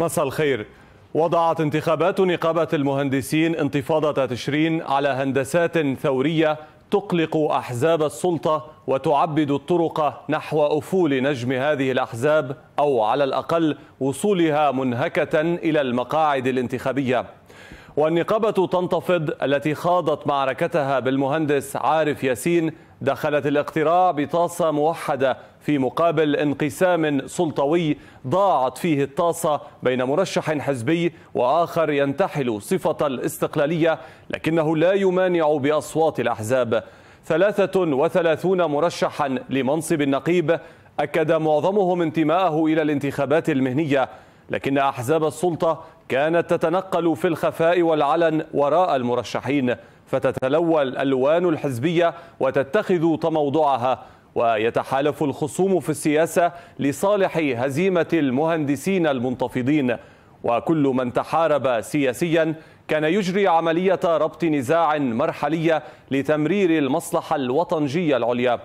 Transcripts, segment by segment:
مساء الخير وضعت انتخابات نقابة المهندسين انتفاضة تشرين على هندسات ثورية تقلق أحزاب السلطة وتعبد الطرق نحو أفول نجم هذه الأحزاب أو على الأقل وصولها منهكة إلى المقاعد الانتخابية والنقابة تنتفض التي خاضت معركتها بالمهندس عارف ياسين دخلت الاقتراع بطاسة موحدة في مقابل انقسام سلطوي ضاعت فيه الطاسة بين مرشح حزبي وآخر ينتحل صفة الاستقلالية لكنه لا يمانع بأصوات الأحزاب 33 مرشحا لمنصب النقيب أكد معظمهم انتماءه إلى الانتخابات المهنية لكن أحزاب السلطة كانت تتنقل في الخفاء والعلن وراء المرشحين فتتلوى الألوان الحزبية وتتخذ تموضعها ويتحالف الخصوم في السياسة لصالح هزيمة المهندسين المنتفضين وكل من تحارب سياسيا كان يجري عملية ربط نزاع مرحلية لتمرير المصلحة الوطنجية العليا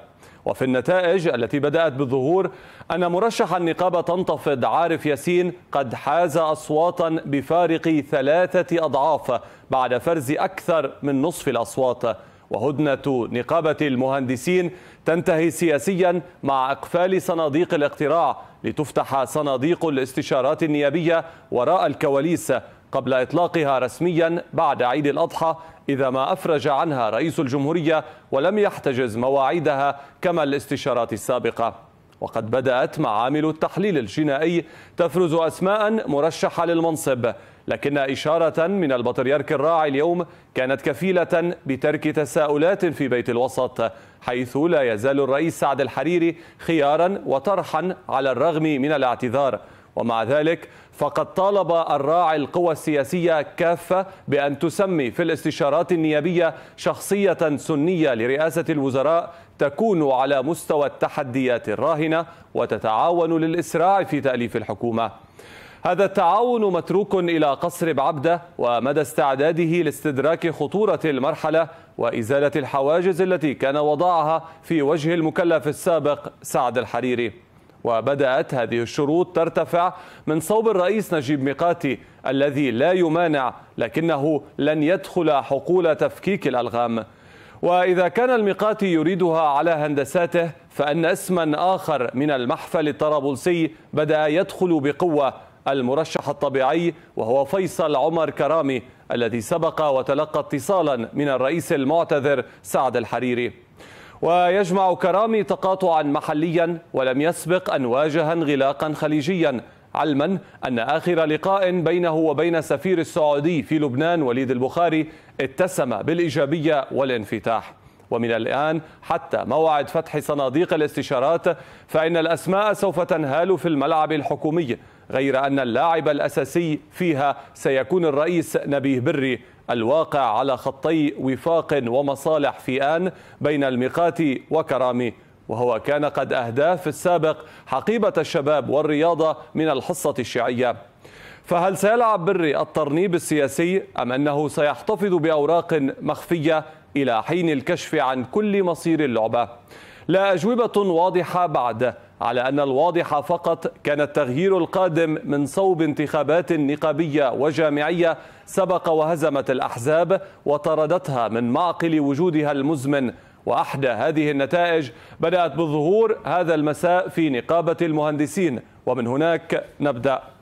وفي النتائج التي بدأت بالظهور أن مرشح النقابة تنتفض عارف ياسين قد حاز أصواتا بفارق ثلاثة أضعاف بعد فرز أكثر من نصف الأصوات وهدنة نقابة المهندسين تنتهي سياسيا مع إقفال صناديق الاقتراع لتفتح صناديق الاستشارات النيابية وراء الكواليس قبل إطلاقها رسميا بعد عيد الأضحى إذا ما أفرج عنها رئيس الجمهورية ولم يحتجز مواعيدها كما الاستشارات السابقة وقد بدأت معامل التحليل الجنائي تفرز أسماء مرشحة للمنصب لكن إشارة من البطريرك الراعي اليوم كانت كفيلة بترك تساؤلات في بيت الوسط حيث لا يزال الرئيس سعد الحريري خيارا وطرحا على الرغم من الاعتذار ومع ذلك فقد طالب الراعي القوى السياسية كافة بأن تسمي في الاستشارات النيابية شخصية سنية لرئاسة الوزراء تكون على مستوى التحديات الراهنة وتتعاون للإسراع في تأليف الحكومة هذا التعاون متروك إلى قصر بعبدة ومدى استعداده لاستدراك خطورة المرحلة وإزالة الحواجز التي كان وضعها في وجه المكلف السابق سعد الحريري وبدأت هذه الشروط ترتفع من صوب الرئيس نجيب ميقاتي الذي لا يمانع لكنه لن يدخل حقول تفكيك الألغام وإذا كان الميقاتي يريدها على هندساته فأن اسما آخر من المحفل الطرابلسي بدأ يدخل بقوة المرشح الطبيعي وهو فيصل عمر كرامي الذي سبق وتلقى اتصالا من الرئيس المعتذر سعد الحريري ويجمع كرامي تقاطعا محليا ولم يسبق أن واجه انغلاقا خليجيا علما أن آخر لقاء بينه وبين سفير السعودي في لبنان وليد البخاري اتسم بالإيجابية والانفتاح ومن الآن حتى موعد فتح صناديق الاستشارات فإن الأسماء سوف تنهال في الملعب الحكومي غير أن اللاعب الأساسي فيها سيكون الرئيس نبيه بري الواقع على خطي وفاق ومصالح في آن بين الميقات وكرامي وهو كان قد أهدى في السابق حقيبة الشباب والرياضة من الحصة الشيعية فهل سيلعب بري الترنيب السياسي أم أنه سيحتفظ بأوراق مخفية إلى حين الكشف عن كل مصير اللعبة؟ لا أجوبة واضحة بعد على أن الواضح فقط كان التغيير القادم من صوب انتخابات نقابية وجامعية سبق وهزمت الأحزاب وطردتها من معقل وجودها المزمن وأحدى هذه النتائج بدأت بالظهور هذا المساء في نقابة المهندسين ومن هناك نبدأ